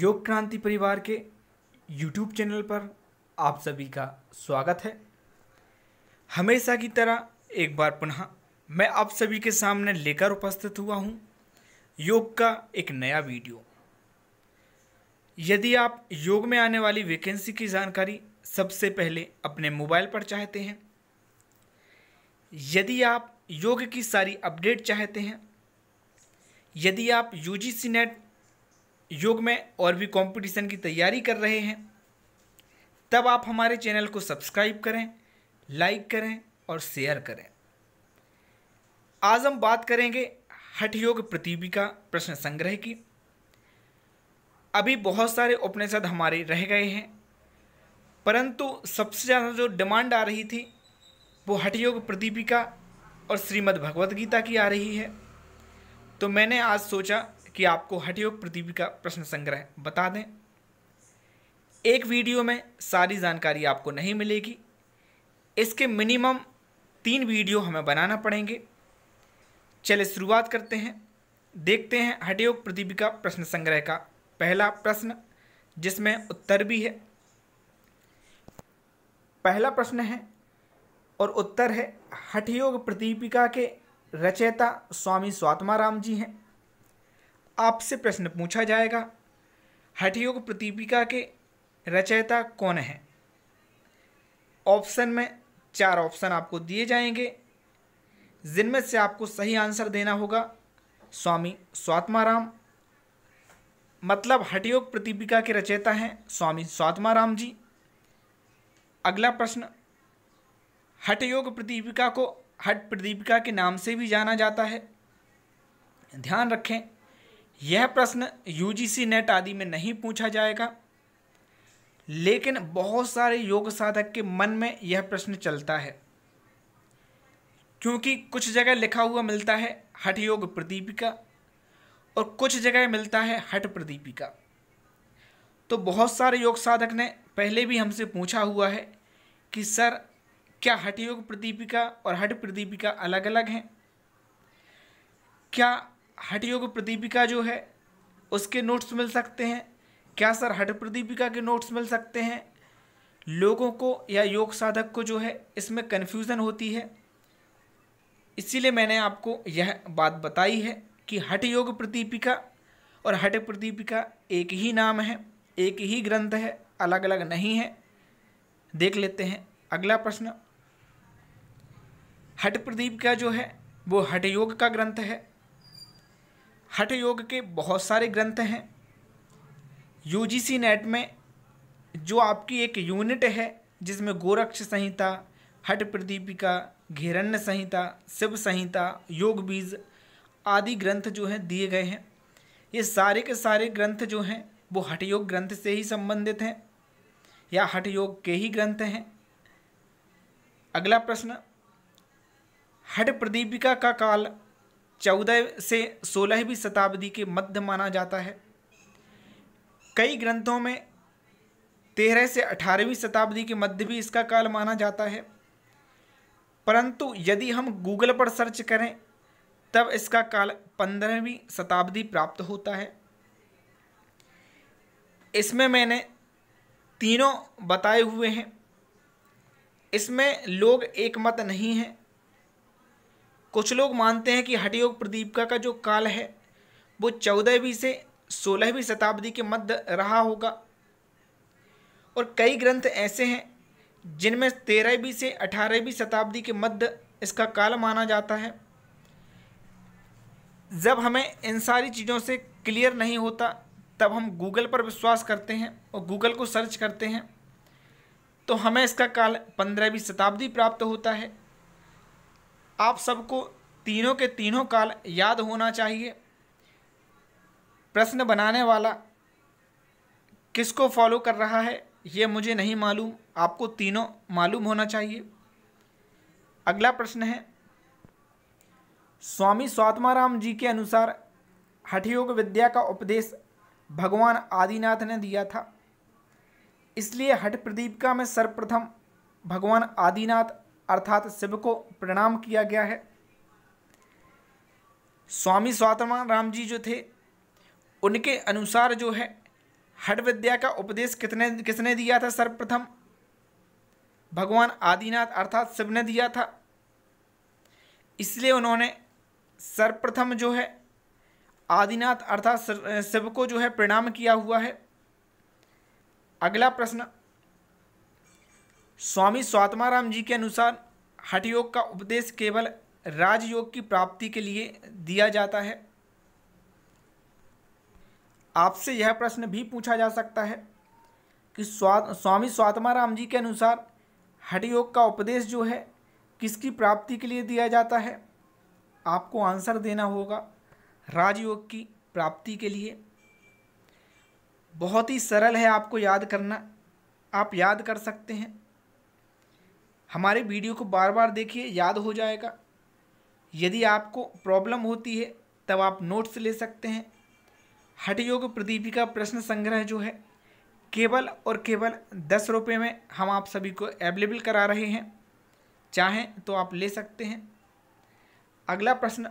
योग क्रांति परिवार के यूट्यूब चैनल पर आप सभी का स्वागत है हमेशा की तरह एक बार पुनः मैं आप सभी के सामने लेकर उपस्थित हुआ हूँ योग का एक नया वीडियो यदि आप योग में आने वाली वैकेंसी की जानकारी सबसे पहले अपने मोबाइल पर चाहते हैं यदि आप योग की सारी अपडेट चाहते हैं यदि आप यू जी सी नेट योग में और भी कंपटीशन की तैयारी कर रहे हैं तब आप हमारे चैनल को सब्सक्राइब करें लाइक करें और शेयर करें आज हम बात करेंगे हठ योग प्रतियोगिका प्रश्न संग्रह की अभी बहुत सारे उपनिषद हमारे रह गए हैं परंतु सबसे ज़्यादा जो डिमांड आ रही थी वो हठ योग प्रदीपिका और श्रीमद् भगवद गीता की आ रही है तो मैंने आज सोचा कि आपको हठयोग पृथ्वी का प्रश्न संग्रह बता दें एक वीडियो में सारी जानकारी आपको नहीं मिलेगी इसके मिनिमम तीन वीडियो हमें बनाना पड़ेंगे चले शुरुआत करते हैं देखते हैं हठयोग का प्रश्न संग्रह का पहला प्रश्न जिसमें उत्तर भी है पहला प्रश्न है और उत्तर है हठयोग प्रदीपिका के रचयिता स्वामी स्वात्मा राम जी हैं आपसे प्रश्न पूछा जाएगा हठयोग प्रतिपिका के रचयिता कौन है ऑप्शन में चार ऑप्शन आपको दिए जाएंगे जिनमें से आपको सही आंसर देना होगा स्वामी स्वात्माराम मतलब हठयोग प्रतिपिका के रचयिता हैं स्वामी स्वात्माराम जी अगला प्रश्न हठयोग प्रतिपिका को हठ प्रदीपिका के नाम से भी जाना जाता है ध्यान रखें यह प्रश्न यूजीसी नेट आदि में नहीं पूछा जाएगा लेकिन बहुत सारे योग साधक के मन में यह प्रश्न चलता है क्योंकि कुछ जगह लिखा हुआ मिलता है हठ योग प्रदीपिका और कुछ जगह मिलता है हठ प्रदीपिका तो बहुत सारे योग साधक ने पहले भी हमसे पूछा हुआ है कि सर क्या हठ योग प्रदीपिका और हठ प्रदीपिका अलग अलग हैं क्या हट योग प्रदीपिका जो है उसके नोट्स मिल सकते हैं क्या सर हट प्रदीपिका के नोट्स मिल सकते हैं लोगों को या योग साधक को जो है इसमें कन्फ्यूज़न होती है इसीलिए मैंने आपको यह बात बताई है कि हट योग प्रदीपिका और हट प्रदीपिका एक ही नाम है एक ही ग्रंथ है अलग अलग नहीं है देख लेते हैं अगला प्रश्न हट प्रदीपिका जो है वो हट योग का ग्रंथ है हठ योग के बहुत सारे ग्रंथ हैं यूजीसी नेट में जो आपकी एक यूनिट है जिसमें गोरक्ष संहिता हठ प्रदीपिका घेरण्य संहिता शिव संहिता योग बीज आदि ग्रंथ जो हैं दिए गए हैं ये सारे के सारे ग्रंथ जो हैं वो हठ योग ग्रंथ से ही संबंधित हैं या हठ योग के ही ग्रंथ हैं अगला प्रश्न हठ प्रदीपिका का काल चौदह से सोलहवीं शताब्दी के मध्य माना जाता है कई ग्रंथों में तेरह से अठारहवीं शताब्दी के मध्य भी इसका काल माना जाता है परंतु यदि हम गूगल पर सर्च करें तब इसका काल पंद्रहवीं शताब्दी प्राप्त होता है इसमें मैंने तीनों बताए हुए हैं इसमें लोग एकमत नहीं हैं कुछ लोग मानते हैं कि हठयोग प्रदीपिका का जो काल है वो चौदहवीं से सोलहवीं शताब्दी के मध्य रहा होगा और कई ग्रंथ ऐसे हैं जिनमें तेरहवीं से अठारहवीं शताब्दी के मध्य इसका काल माना जाता है जब हमें इन सारी चीज़ों से क्लियर नहीं होता तब हम गूगल पर विश्वास करते हैं और गूगल को सर्च करते हैं तो हमें इसका काल पंद्रहवीं शताब्दी प्राप्त होता है आप सबको तीनों के तीनों काल याद होना चाहिए प्रश्न बनाने वाला किसको फॉलो कर रहा है ये मुझे नहीं मालूम आपको तीनों मालूम होना चाहिए अगला प्रश्न है स्वामी स्वात्माराम जी के अनुसार हठयोग विद्या का उपदेश भगवान आदिनाथ ने दिया था इसलिए हठ प्रदीपिका में सर्वप्रथम भगवान आदिनाथ अर्थात शिव को प्रणाम किया गया है स्वामी स्वातमान राम जी जो थे उनके अनुसार जो है हट विद्या का उपदेश कितने किसने दिया था सर्वप्रथम भगवान आदिनाथ अर्थात शिव ने दिया था इसलिए उन्होंने सर्वप्रथम जो है आदिनाथ अर्थात शिव को जो है प्रणाम किया हुआ है अगला प्रश्न स्वामी स्वात्माराम जी के अनुसार हठयोग का उपदेश केवल राजयोग की प्राप्ति के लिए दिया जाता है आपसे यह प्रश्न भी पूछा जा सकता है कि स्वा स्वामी स्वात्माराम जी के अनुसार हठ योग का उपदेश जो है किसकी प्राप्ति के लिए दिया जाता है आपको आंसर देना होगा राजयोग की प्राप्ति के लिए बहुत ही सरल है आपको याद करना आप याद कर सकते हैं हमारे वीडियो को बार बार देखिए याद हो जाएगा यदि आपको प्रॉब्लम होती है तब आप नोट्स ले सकते हैं हट योग प्रदीपिका प्रश्न संग्रह जो है केवल और केवल दस रुपये में हम आप सभी को अवेलेबल करा रहे हैं चाहें तो आप ले सकते हैं अगला प्रश्न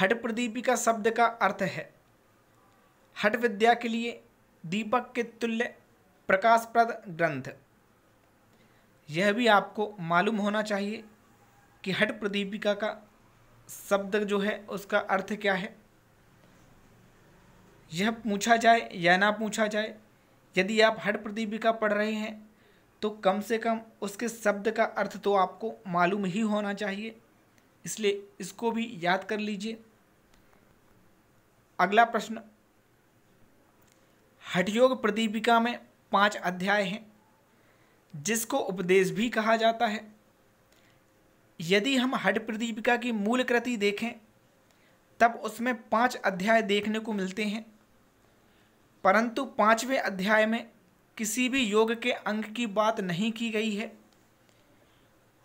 हट प्रदीपिका शब्द का अर्थ है हट विद्या के लिए दीपक के तुल्य प्रकाशप्रद ग्रंथ यह भी आपको मालूम होना चाहिए कि हट प्रदीपिका का शब्द जो है उसका अर्थ क्या है यह पूछा जाए या ना पूछा जाए यदि आप हट प्रदीपिका पढ़ रहे हैं तो कम से कम उसके शब्द का अर्थ तो आपको मालूम ही होना चाहिए इसलिए इसको भी याद कर लीजिए अगला प्रश्न हठयोग प्रदीपिका में पांच अध्याय हैं जिसको उपदेश भी कहा जाता है यदि हम हट प्रदीपिका की मूल कृति देखें तब उसमें पांच अध्याय देखने को मिलते हैं परंतु पांचवें अध्याय में किसी भी योग के अंग की बात नहीं की गई है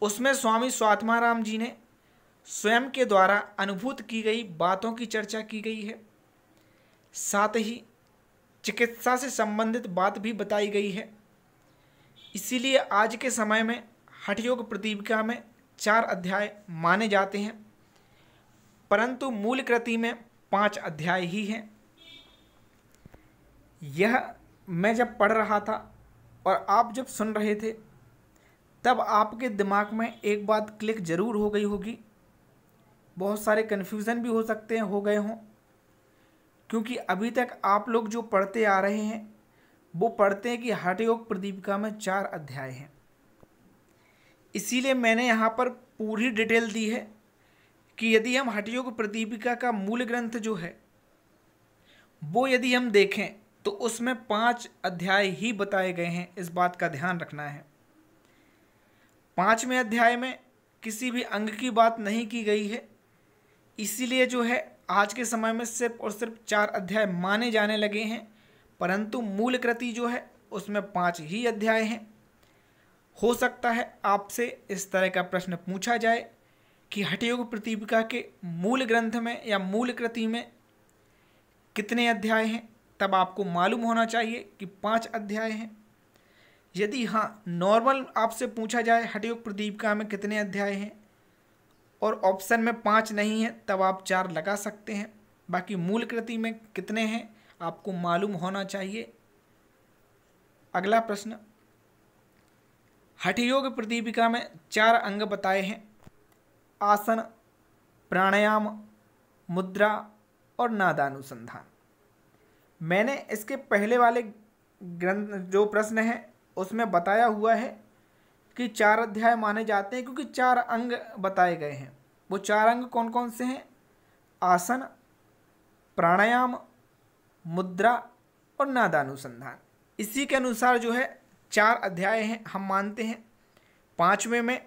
उसमें स्वामी स्वात्माराम जी ने स्वयं के द्वारा अनुभूत की गई बातों की चर्चा की गई है साथ ही चिकित्सा से संबंधित बात भी बताई गई है इसीलिए आज के समय में हठयोग प्रतीपिका में चार अध्याय माने जाते हैं परंतु मूल कृति में पांच अध्याय ही हैं यह मैं जब पढ़ रहा था और आप जब सुन रहे थे तब आपके दिमाग में एक बात क्लिक ज़रूर हो गई होगी बहुत सारे कन्फ्यूज़न भी हो सकते हैं हो गए हों क्योंकि अभी तक आप लोग जो पढ़ते आ रहे हैं वो पढ़ते हैं कि योग प्रदीपिका में चार अध्याय हैं इसीलिए मैंने यहाँ पर पूरी डिटेल दी है कि यदि हम योग प्रदीपिका का मूल ग्रंथ जो है वो यदि हम देखें तो उसमें पांच अध्याय ही बताए गए हैं इस बात का ध्यान रखना है पाँचवें अध्याय में किसी भी अंग की बात नहीं की गई है इसीलिए जो है आज के समय में सिर्फ और सिर्फ चार अध्याय माने जाने लगे हैं परंतु मूल कृति जो है उसमें पाँच ही अध्याय हैं हो सकता है आपसे इस तरह का प्रश्न पूछा जाए कि हठयोग प्रतिपिका के मूल ग्रंथ में या मूल कृति में कितने अध्याय हैं तब आपको मालूम होना चाहिए कि पाँच अध्याय हैं यदि हाँ नॉर्मल आपसे पूछा जाए हठयोग प्रतीपिका में कितने अध्याय हैं और ऑप्शन में पाँच नहीं है तब आप चार लगा सकते हैं बाकी मूल कृति में कितने हैं आपको मालूम होना चाहिए अगला प्रश्न हठयोग प्रदीपिका में चार अंग बताए हैं आसन प्राणायाम मुद्रा और नादानुसंधान मैंने इसके पहले वाले ग्रंथ जो प्रश्न है उसमें बताया हुआ है कि चार अध्याय माने जाते हैं क्योंकि चार अंग बताए गए हैं वो चार अंग कौन कौन से हैं आसन प्राणायाम मुद्रा और नादानुसंधान इसी के अनुसार जो है चार अध्याय हैं हम मानते हैं पांचवें में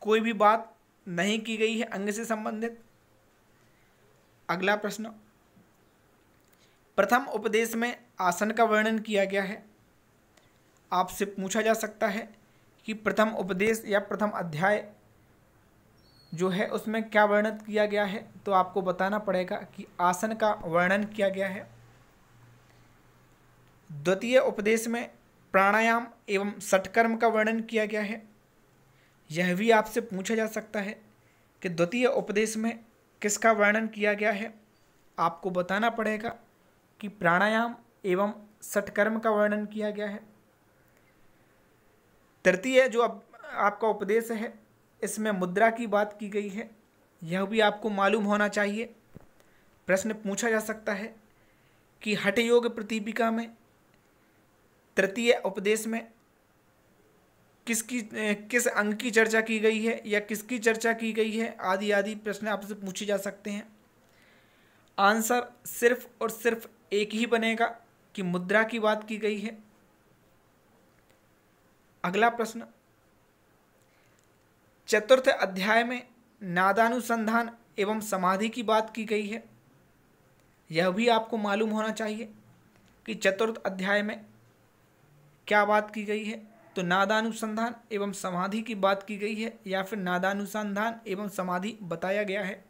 कोई भी बात नहीं की गई है अंग से संबंधित अगला प्रश्न प्रथम उपदेश में आसन का वर्णन किया गया है आपसे पूछा जा सकता है कि प्रथम उपदेश या प्रथम अध्याय जो है उसमें क्या वर्णित किया गया है तो आपको बताना पड़ेगा कि आसन का वर्णन किया गया है द्वितीय उपदेश में प्राणायाम एवं सटकर्म का वर्णन किया गया है यह भी आपसे पूछा जा सकता है कि द्वितीय उपदेश में किसका वर्णन किया गया है आपको बताना पड़ेगा कि प्राणायाम एवं सटकर्म का वर्णन किया गया है तृतीय जो अब आपका उपदेश है इसमें मुद्रा की बात की गई है यह भी आपको मालूम होना चाहिए प्रश्न पूछा जा सकता है कि हठ योग प्रतिपिका में तृतीय उपदेश में किसकी किस अंग की चर्चा की गई है या किसकी चर्चा की गई है आदि आदि प्रश्न आपसे पूछे जा सकते हैं आंसर सिर्फ और सिर्फ एक ही बनेगा कि मुद्रा की बात की गई है अगला प्रश्न चतुर्थ अध्याय में नादानुसंधान एवं समाधि की बात की गई है यह भी आपको मालूम होना चाहिए कि चतुर्थ अध्याय में क्या बात की गई है तो नादानुसंधान एवं समाधि की बात की गई है या फिर नादानुसंधान एवं समाधि बताया गया है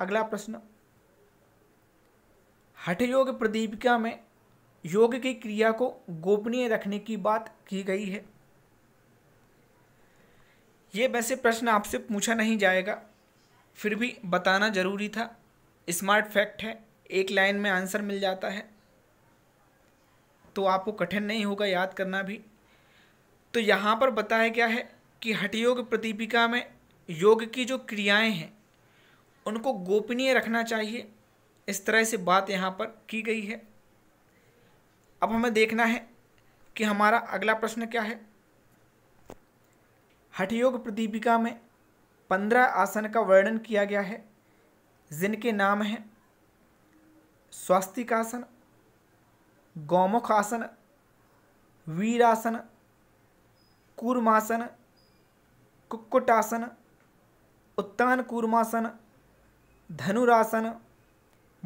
अगला प्रश्न हठ योग प्रदीपिका में योग की क्रिया को गोपनीय रखने की बात की गई है ये वैसे प्रश्न आपसे पूछा नहीं जाएगा फिर भी बताना जरूरी था स्मार्ट फैक्ट है एक लाइन में आंसर मिल जाता है तो आपको कठिन नहीं होगा याद करना भी तो यहाँ पर बताया गया है कि हठयोग प्रदीपिका में योग की जो क्रियाएं हैं उनको गोपनीय रखना चाहिए इस तरह से बात यहाँ पर की गई है अब हमें देखना है कि हमारा अगला प्रश्न क्या है हठयोग प्रदीपिका में पंद्रह आसन का वर्णन किया गया है जिनके नाम हैं आसन गौमुख आसन वीरासन कूर्मासन कुक्कुटासन उत्तान कूर्मासन धनुरासन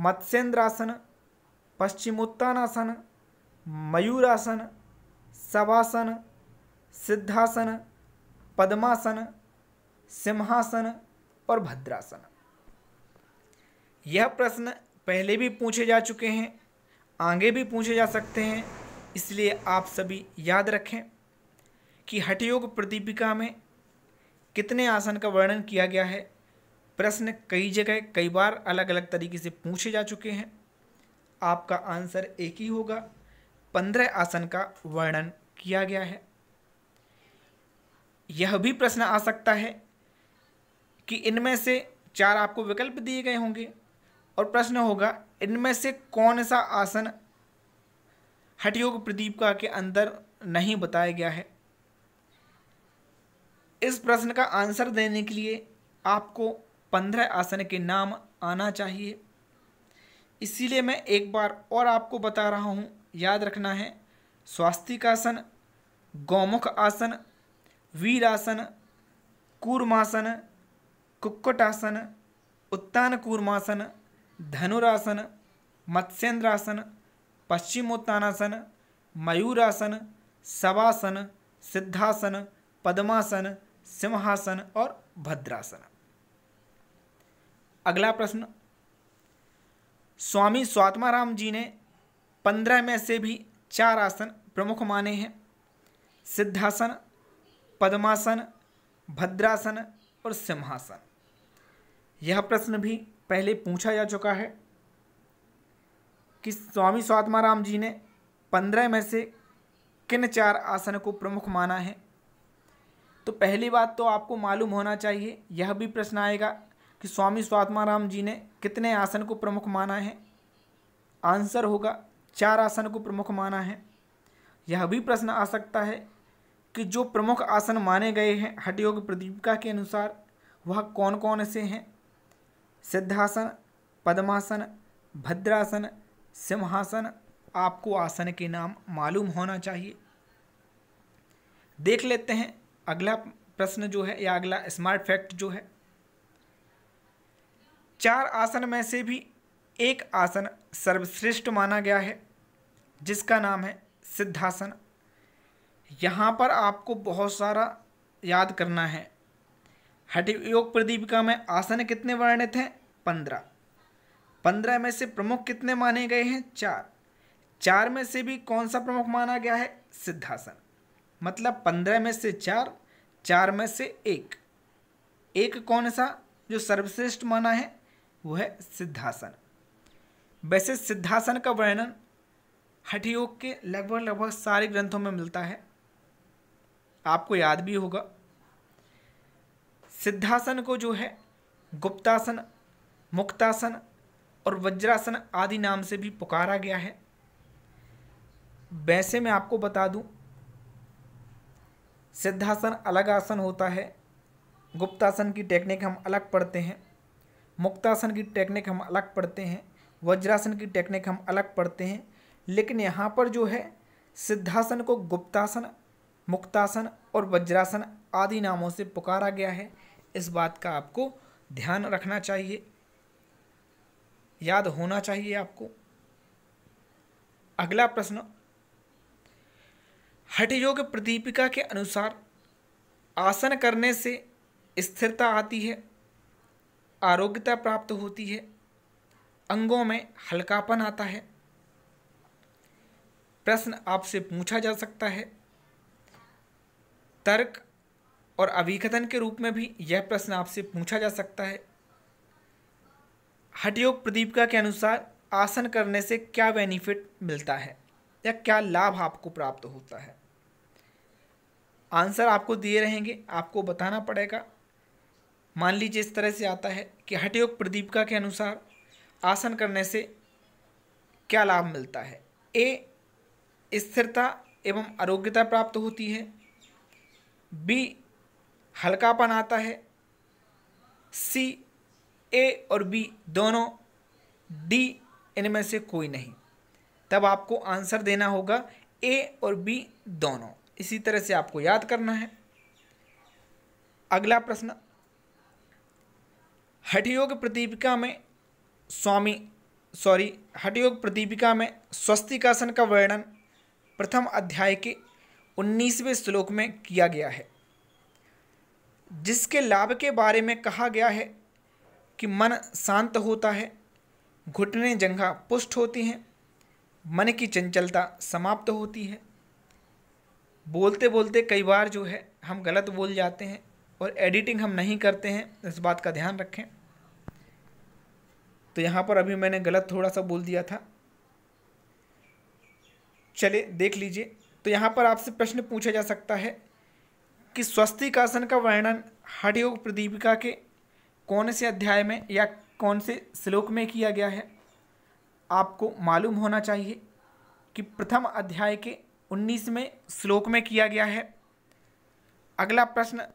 मत्स्येंद्रासन पश्चिमोत्तानासन मयूरासन सवासन सिद्धासन पद्मासन सिंहासन और भद्रासन यह प्रश्न पहले भी पूछे जा चुके हैं आगे भी पूछे जा सकते हैं इसलिए आप सभी याद रखें कि हठयोग प्रदीपिका में कितने आसन का वर्णन किया गया है प्रश्न कई जगह कई बार अलग अलग तरीके से पूछे जा चुके हैं आपका आंसर एक ही होगा पंद्रह आसन का वर्णन किया गया है यह भी प्रश्न आ सकता है कि इनमें से चार आपको विकल्प दिए गए होंगे और प्रश्न होगा इनमें से कौन सा आसन हठयोग का के अंदर नहीं बताया गया है इस प्रश्न का आंसर देने के लिए आपको पंद्रह आसन के नाम आना चाहिए इसीलिए मैं एक बार और आपको बता रहा हूँ याद रखना है स्वास्तिक आसन गौमुख आसन वीर आसन कूर्मासन आसन उत्तान कूर्मासन धनुरासन मत्स्येंद्रासन पश्चिमोत्तानासन मयूरासन सवासन सिद्धासन पद्मासन सिंहासन और भद्रासन अगला प्रश्न स्वामी स्वात्माराम जी ने पंद्रह में से भी चार आसन प्रमुख माने हैं सिद्धासन पद्मासन भद्रासन और सिंहासन यह प्रश्न भी पहले पूछा जा चुका है कि स्वामी स्वात्माराम जी ने पंद्रह में से किन चार आसन को प्रमुख माना है तो पहली बात तो आपको मालूम होना चाहिए यह भी प्रश्न आएगा कि स्वामी स्वात्माराम जी ने कितने आसन को प्रमुख माना है आंसर होगा चार आसन को प्रमुख माना है यह भी प्रश्न आ सकता है कि जो प्रमुख आसन माने गए हैं हटयोग प्रदीपिका के अनुसार वह कौन कौन से हैं सिद्धासन पद्मासन भद्रासन सिंहासन आपको आसन के नाम मालूम होना चाहिए देख लेते हैं अगला प्रश्न जो है या अगला स्मार्ट फैक्ट जो है चार आसन में से भी एक आसन सर्वश्रेष्ठ माना गया है जिसका नाम है सिद्धासन यहाँ पर आपको बहुत सारा याद करना है योग प्रदीपिका में आसन कितने वर्णित हैं पंद्रह पंद्रह में से प्रमुख कितने माने गए हैं चार चार में से भी कौन सा प्रमुख माना गया है सिद्धासन मतलब पंद्रह में से चार चार में से एक एक कौन सा जो सर्वश्रेष्ठ माना है वो है सिद्धासन वैसे सिद्धासन का वर्णन हठयोग के लगभग लगभग सारे ग्रंथों में मिलता है आपको याद भी होगा सिद्धासन को जो है गुप्तासन मुक्तासन और वज्रासन आदि नाम से भी पुकारा गया है वैसे मैं आपको बता दूं सिद्धासन अलग आसन होता है गुप्तासन की टेक्निक हम अलग पढ़ते हैं मुक्तासन की टेक्निक हम अलग पढ़ते हैं वज्रासन की टेक्निक हम अलग पढ़ते हैं लेकिन यहाँ पर जो है सिद्धासन को गुप्तासन मुक्तासन और वज्रासन आदि नामों से पुकारा गया है इस बात का आपको ध्यान रखना चाहिए याद होना चाहिए आपको अगला प्रश्न हठ योग प्रदीपिका के अनुसार आसन करने से स्थिरता आती है आरोग्यता प्राप्त होती है अंगों में हल्कापन आता है प्रश्न आपसे पूछा जा सकता है तर्क और अभिकथन के रूप में भी यह प्रश्न आपसे पूछा जा सकता है हठयोग प्रदीपिका के अनुसार आसन करने से क्या बेनिफिट मिलता है या क्या लाभ आपको प्राप्त होता है आंसर आपको दिए रहेंगे आपको बताना पड़ेगा मान लीजिए इस तरह से आता है कि हठयोग प्रदीपिका के अनुसार आसन करने से क्या लाभ मिलता है ए स्थिरता एवं आरोग्यता प्राप्त होती है बी हल्कापन आता है सी ए और बी दोनों डी इनमें से कोई नहीं तब आपको आंसर देना होगा ए और बी दोनों इसी तरह से आपको याद करना है अगला प्रश्न हठयोग प्रदीपिका में स्वामी सॉरी हठयोग प्रदीपिका में स्वस्तिकासन का वर्णन प्रथम अध्याय के उन्नीसवें श्लोक में किया गया है जिसके लाभ के बारे में कहा गया है कि मन शांत होता है घुटने जंघा पुष्ट होती हैं मन की चंचलता समाप्त होती है बोलते बोलते कई बार जो है हम गलत बोल जाते हैं और एडिटिंग हम नहीं करते हैं इस बात का ध्यान रखें तो यहाँ पर अभी मैंने गलत थोड़ा सा बोल दिया था चले देख लीजिए तो यहाँ पर आपसे प्रश्न पूछा जा सकता है कि स्वस्तिक आसन का वर्णन हठयोग प्रदीपिका के कौन से अध्याय में या कौन से श्लोक में किया गया है आपको मालूम होना चाहिए कि प्रथम अध्याय के उन्नीसवें श्लोक में किया गया है अगला प्रश्न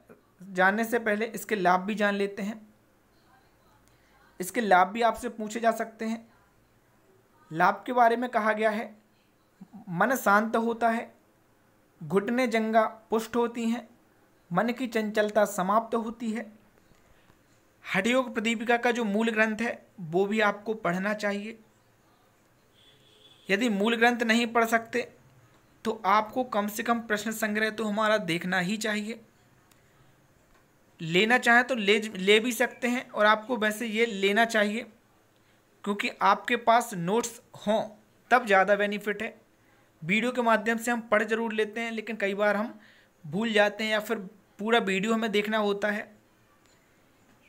जानने से पहले इसके लाभ भी जान लेते हैं इसके लाभ भी आपसे पूछे जा सकते हैं लाभ के बारे में कहा गया है मन शांत होता है घुटने जंगा पुष्ट होती हैं मन की चंचलता समाप्त होती है हठयोग प्रदीपिका का जो मूल ग्रंथ है वो भी आपको पढ़ना चाहिए यदि मूल ग्रंथ नहीं पढ़ सकते तो आपको कम से कम प्रश्न संग्रह तो हमारा देखना ही चाहिए लेना चाहें तो ले ले भी सकते हैं और आपको वैसे ये लेना चाहिए क्योंकि आपके पास नोट्स हों तब ज़्यादा बेनिफिट है वीडियो के माध्यम से हम पढ़ जरूर लेते हैं लेकिन कई बार हम भूल जाते हैं या फिर पूरा वीडियो हमें देखना होता है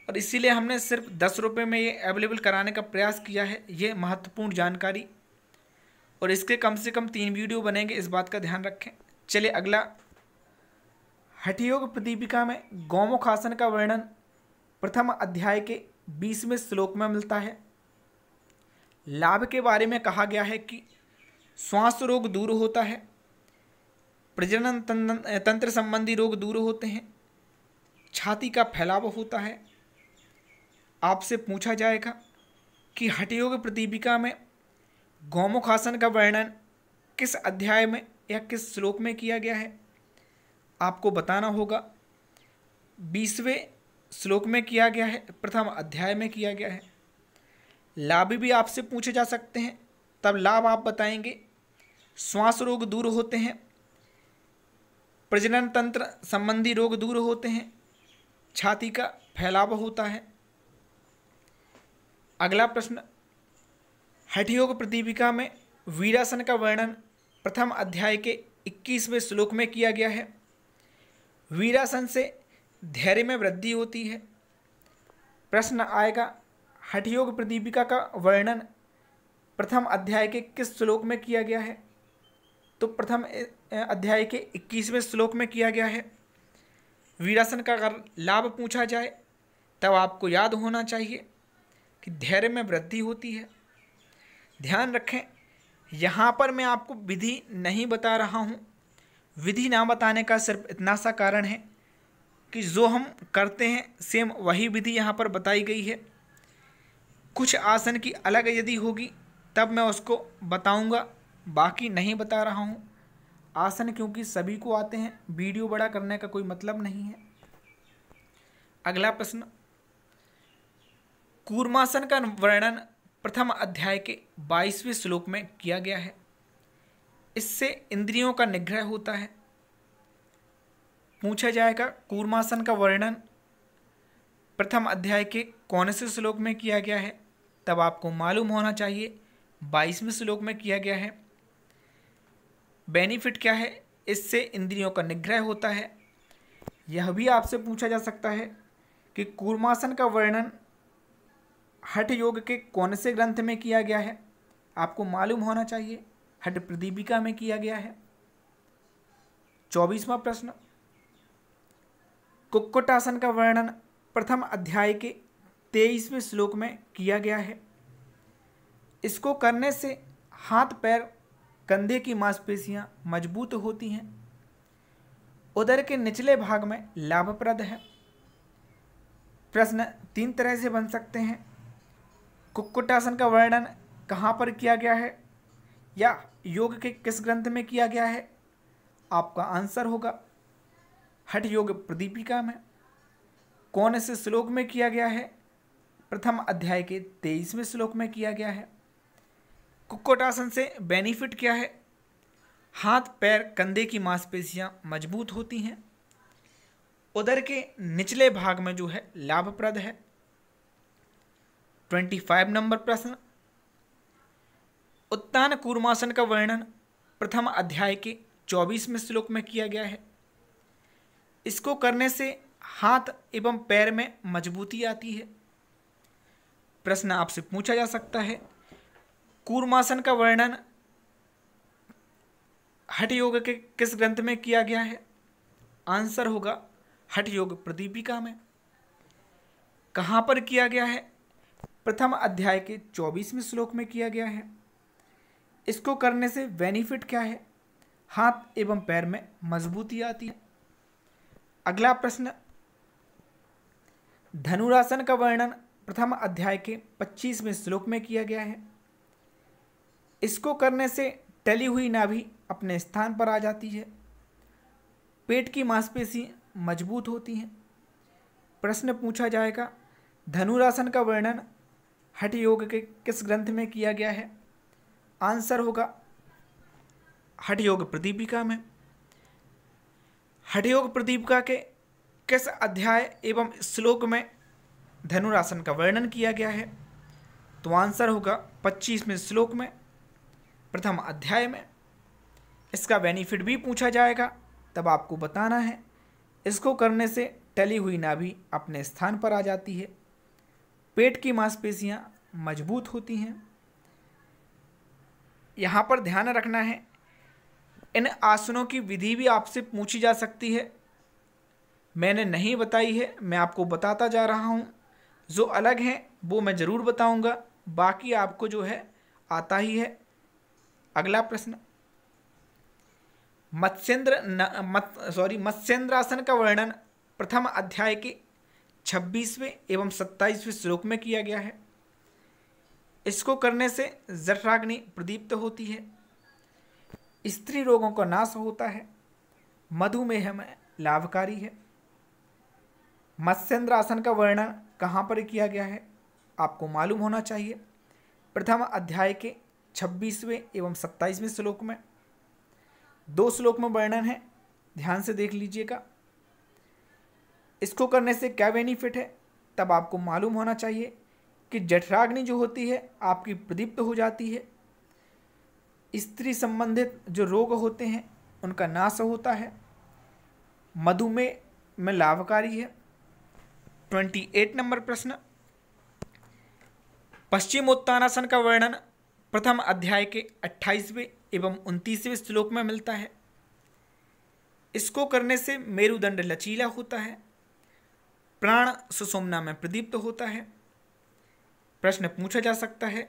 और इसीलिए हमने सिर्फ दस रुपये में ये अवेलेबल कराने का प्रयास किया है ये महत्वपूर्ण जानकारी और इसके कम से कम तीन वीडियो बनेंगे इस बात का ध्यान रखें चलिए अगला हठयोग प्रदीपिका में गौमुखासन का वर्णन प्रथम अध्याय के बीसवें श्लोक में मिलता है लाभ के बारे में कहा गया है कि श्वास रोग दूर होता है प्रजनन तंत्र संबंधी रोग दूर होते हैं छाती का फैलाव होता है आपसे पूछा जाएगा कि हठयोग प्रदीपिका में गौमुखासन का वर्णन किस अध्याय में या किस श्लोक में किया गया है आपको बताना होगा बीसवें श्लोक में किया गया है प्रथम अध्याय में किया गया है लाभ भी आपसे पूछे जा सकते हैं तब लाभ आप बताएंगे श्वास रोग दूर होते हैं प्रजनन तंत्र संबंधी रोग दूर होते हैं छाती का फैलाव होता है अगला प्रश्न हठयोग प्रदीपिका में वीरासन का वर्णन प्रथम अध्याय के 21वें श्लोक में किया गया है वीरासन से धैर्य में वृद्धि होती है प्रश्न आएगा हठयोग प्रदीपिका का वर्णन प्रथम अध्याय के किस श्लोक में किया गया है तो प्रथम अध्याय के इक्कीसवें श्लोक में किया गया है वीरासन का अगर लाभ पूछा जाए तब आपको याद होना चाहिए कि धैर्य में वृद्धि होती है ध्यान रखें यहाँ पर मैं आपको विधि नहीं बता रहा हूँ विधि ना बताने का सिर्फ इतना सा कारण है कि जो हम करते हैं सेम वही विधि यहाँ पर बताई गई है कुछ आसन की अलग यदि होगी तब मैं उसको बताऊंगा बाकी नहीं बता रहा हूँ आसन क्योंकि सभी को आते हैं वीडियो बड़ा करने का कोई मतलब नहीं है अगला प्रश्न कूर्मासन का वर्णन प्रथम अध्याय के बाईसवें श्लोक में किया गया है इससे इंद्रियों का निग्रह होता है पूछा जाएगा कूर्मासन का वर्णन प्रथम अध्याय के कौन से श्लोक में किया गया है तब आपको मालूम होना चाहिए बाईसवें श्लोक में किया गया है बेनिफिट क्या है इससे इंद्रियों का निग्रह होता है यह भी आपसे पूछा जा सकता है कि कूर्मासन का वर्णन हठ योग के कौन से ग्रंथ में किया गया है आपको मालूम होना चाहिए हठ प्रदीपिका में किया गया है चौबीसवा प्रश्न कुक्कुटासन का वर्णन प्रथम अध्याय के तेईसवें श्लोक में किया गया है इसको करने से हाथ पैर कंधे की मांसपेशियां मजबूत होती हैं उदर के निचले भाग में लाभप्रद है प्रश्न तीन तरह से बन सकते हैं कुक्कुटासन का वर्णन कहाँ पर किया गया है या योग के किस ग्रंथ में किया गया है आपका आंसर होगा हठ योग प्रदीपिका में कौन से श्लोक में किया गया है प्रथम अध्याय के तेईसवें श्लोक में किया गया है कुक्कोटासन से बेनिफिट क्या है हाथ पैर कंधे की मांसपेशियां मजबूत होती हैं उधर के निचले भाग में जो है लाभप्रद है ट्वेंटी फाइव नंबर प्रश्न उत्तान कूर्मासन का वर्णन प्रथम अध्याय के चौबीसवें श्लोक में किया गया है इसको करने से हाथ एवं पैर में मजबूती आती है प्रश्न आपसे पूछा जा सकता है कूर्मासन का वर्णन हठ योग के किस ग्रंथ में किया गया है आंसर होगा हठ योग प्रदीपिका में कहाँ पर किया गया है प्रथम अध्याय के चौबीसवें श्लोक में किया गया है इसको करने से बेनिफिट क्या है हाथ एवं पैर में मजबूती आती है अगला प्रश्न धनुरासन का वर्णन प्रथम अध्याय के पच्चीसवें श्लोक में किया गया है इसको करने से टली हुई नाभि अपने स्थान पर आ जाती है पेट की मांसपेशी मजबूत होती हैं प्रश्न पूछा जाएगा धनुरासन का वर्णन हठ योग के किस ग्रंथ में किया गया है आंसर होगा हठ योग प्रदीपिका में हठ योग प्रदीपिका के किस अध्याय एवं श्लोक में धनुरासन का वर्णन किया गया है तो आंसर होगा पच्चीसवें श्लोक में प्रथम अध्याय में इसका बेनिफिट भी पूछा जाएगा तब आपको बताना है इसको करने से टली हुई नाभि अपने स्थान पर आ जाती है पेट की मांसपेशियाँ मजबूत होती हैं यहाँ पर ध्यान रखना है इन आसनों की विधि भी आपसे पूछी जा सकती है मैंने नहीं बताई है मैं आपको बताता जा रहा हूँ जो अलग हैं वो मैं ज़रूर बताऊँगा बाकी आपको जो है आता ही है अगला प्रश्न मत्स्येंद्र मत सॉरी मत्स्येंद्रासन का वर्णन प्रथम अध्याय के छब्बीसवें एवं सत्ताईसवें श्लोक में किया गया है इसको करने से जठराग्नि प्रदीप्त होती है स्त्री रोगों का नाश होता है मधुमेह में लाभकारी है मत्स्येंद्रासन का वर्णन कहाँ पर किया गया है आपको मालूम होना चाहिए प्रथम अध्याय के छब्बीसवें एवं सत्ताईसवें श्लोक में दो श्लोक में वर्णन है ध्यान से देख लीजिएगा इसको करने से क्या बेनिफिट है तब आपको मालूम होना चाहिए कि जठराग्नि जो होती है आपकी प्रदीप्त हो जाती है स्त्री संबंधित जो रोग होते हैं उनका नाश होता है मधुमेह में लाभकारी है ट्वेंटी एट नंबर प्रश्न पश्चिमोत्तानासन का वर्णन प्रथम अध्याय के 28वें एवं 29वें श्लोक में मिलता है इसको करने से मेरुदंड लचीला होता है प्राण सुसोमना में प्रदीप्त होता है प्रश्न पूछा जा सकता है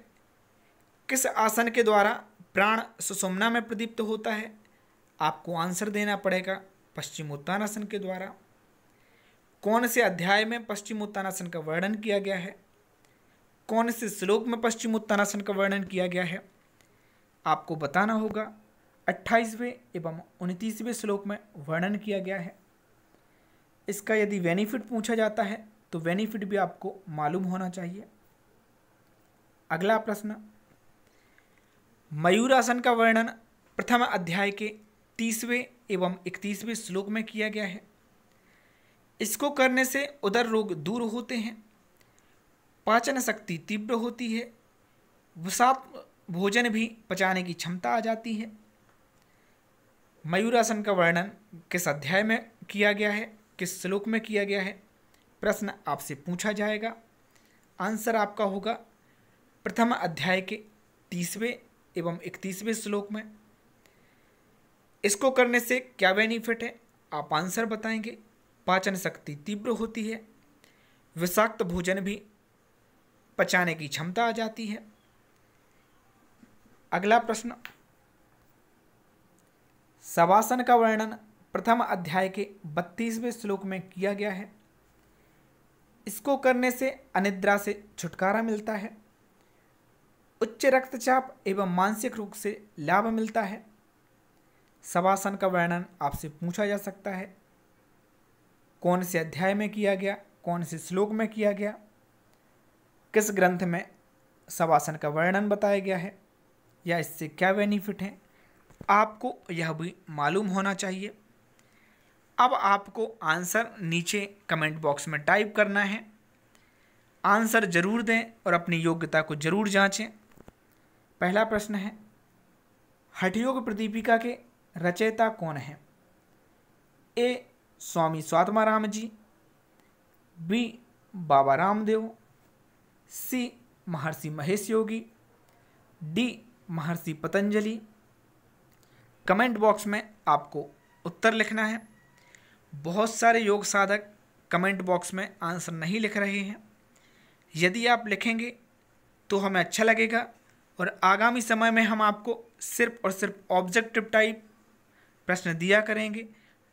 किस आसन के द्वारा प्राण सुसुमना में प्रदीप्त होता है आपको आंसर देना पड़ेगा पश्चिमोत्तानासन के द्वारा कौन से अध्याय में पश्चिमोत्तानासन का वर्णन किया गया है कौन से श्लोक में पश्चिम का वर्णन किया गया है आपको बताना होगा अट्ठाईसवें एवं उनतीसवें श्लोक में वर्णन किया गया है इसका यदि बेनिफिट पूछा जाता है तो बेनिफिट भी आपको मालूम होना चाहिए अगला प्रश्न मयूरासन का वर्णन प्रथम अध्याय के तीसवें एवं इकतीसवें श्लोक में किया गया है इसको करने से उदर रोग दूर होते हैं पाचन शक्ति तीव्र होती है विषात भोजन भी पचाने की क्षमता आ जाती है मयूरासन का वर्णन किस अध्याय में किया गया है किस श्लोक में किया गया है प्रश्न आपसे पूछा जाएगा आंसर आपका होगा प्रथम अध्याय के तीसवें एवं इकतीसवें श्लोक में इसको करने से क्या बेनिफिट है आप आंसर बताएंगे पाचन शक्ति तीव्र होती है विषाक्त भोजन भी पचाने की क्षमता आ जाती है अगला प्रश्न सवासन का वर्णन प्रथम अध्याय के बत्तीसवें श्लोक में किया गया है इसको करने से अनिद्रा से छुटकारा मिलता है उच्च रक्तचाप एवं मानसिक रूप से लाभ मिलता है सवासन का वर्णन आपसे पूछा जा सकता है कौन से अध्याय में किया गया कौन से श्लोक में किया गया किस ग्रंथ में शवासन का वर्णन बताया गया है या इससे क्या बेनिफिट है आपको यह भी मालूम होना चाहिए अब आपको आंसर नीचे कमेंट बॉक्स में टाइप करना है आंसर जरूर दें और अपनी योग्यता को जरूर जांचें पहला प्रश्न है हठयोग प्रदीपिका के रचयिता कौन हैं A Swami Swatma Ram ji B Baba Ramdev C Maharshi Mahesh Yogi D महर्षि पतंजलि कमेंट बॉक्स में आपको उत्तर लिखना है बहुत सारे योग साधक कमेंट बॉक्स में आंसर नहीं लिख रहे हैं यदि आप लिखेंगे तो हमें अच्छा लगेगा और आगामी समय में हम आपको सिर्फ और सिर्फ ऑब्जेक्टिव टाइप प्रश्न दिया करेंगे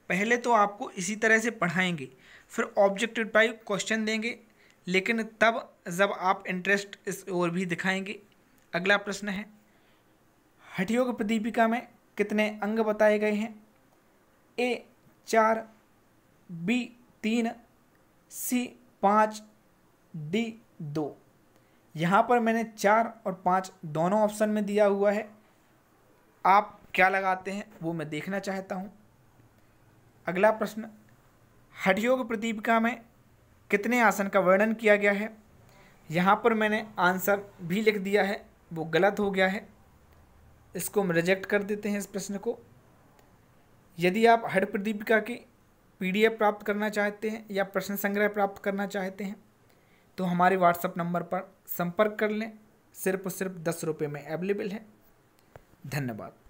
पहले तो आपको इसी तरह से पढ़ाएंगे फिर ऑब्जेक्टिव टाइप क्वेश्चन देंगे लेकिन तब जब आप इंटरेस्ट इस ओर भी दिखाएंगे अगला प्रश्न है हठयोग प्रदीपिका में कितने अंग बताए गए हैं ए चार बी तीन सी पाँच डी दो यहाँ पर मैंने चार और पाँच दोनों ऑप्शन में दिया हुआ है आप क्या लगाते हैं वो मैं देखना चाहता हूँ अगला प्रश्न हठयोग प्रदीपिका में कितने आसन का वर्णन किया गया है यहाँ पर मैंने आंसर भी लिख दिया है वो गलत हो गया है इसको हम रिजेक्ट कर देते हैं इस प्रश्न को यदि आप हर प्रदीपिका की पीडीएफ प्राप्त करना चाहते हैं या प्रश्न संग्रह प्राप्त करना चाहते हैं तो हमारे व्हाट्सएप नंबर पर संपर्क कर लें सिर्फ और सिर्फ दस रुपये में अवेलेबल है धन्यवाद